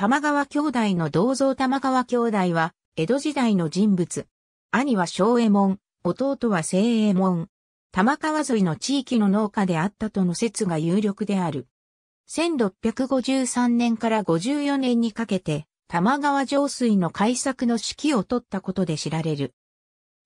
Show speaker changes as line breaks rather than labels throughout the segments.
玉川兄弟の銅像玉川兄弟は、江戸時代の人物。兄は
昭右門、弟は聖右門。玉川沿いの地域の農家であったとの説が有力である。1653年から54年にかけて、玉川上水の開作の指揮を取ったことで知られる。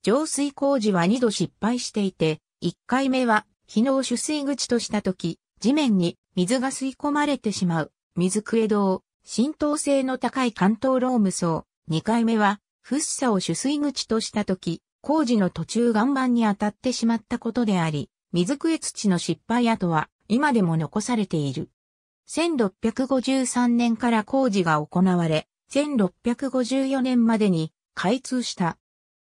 上水工事は2度失敗していて、1回目は、昨能取水口とした時、地面に水が吸い込まれてしまう、水クえ堂浸透性の高い関東ローム層、2回目は、フッサを取水口とした時、工事の途中岩盤に当たってしまったことであり、水え土の失敗跡は今でも残されている。1653年から工事が行われ、1654年までに開通した。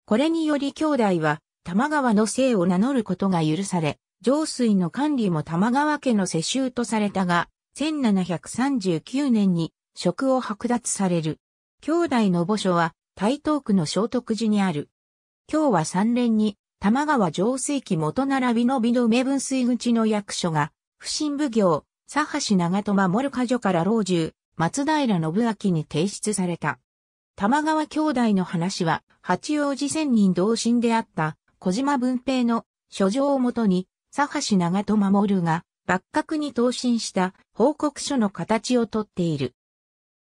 これにより兄弟は多摩川の姓を名乗ることが許され、浄水の管理も多摩川家の世襲とされたが、1739年に職を剥奪される。兄弟の墓所は台東区の聖徳寺にある。今日は三連に玉川上水期元並びの美の梅分水口の役所が、不審奉行、佐橋長友守家女から老中、松平信明に提出された。玉川兄弟の話は、八王子仙人同心であった小島文平の書状をもとに、佐橋長友守が、幕閣に答申した報告書の形をとっている。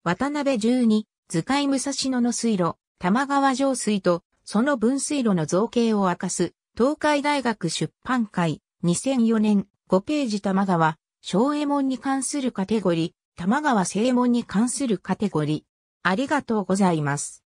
渡辺十二、図解武蔵野の水路、玉川上水と、その分水路の造形を明かす、東海大学出版会、2004年、5ページ玉川、小右衛門に関するカテゴリー、玉川正門に関するカテゴ
リー。ありがとうございます。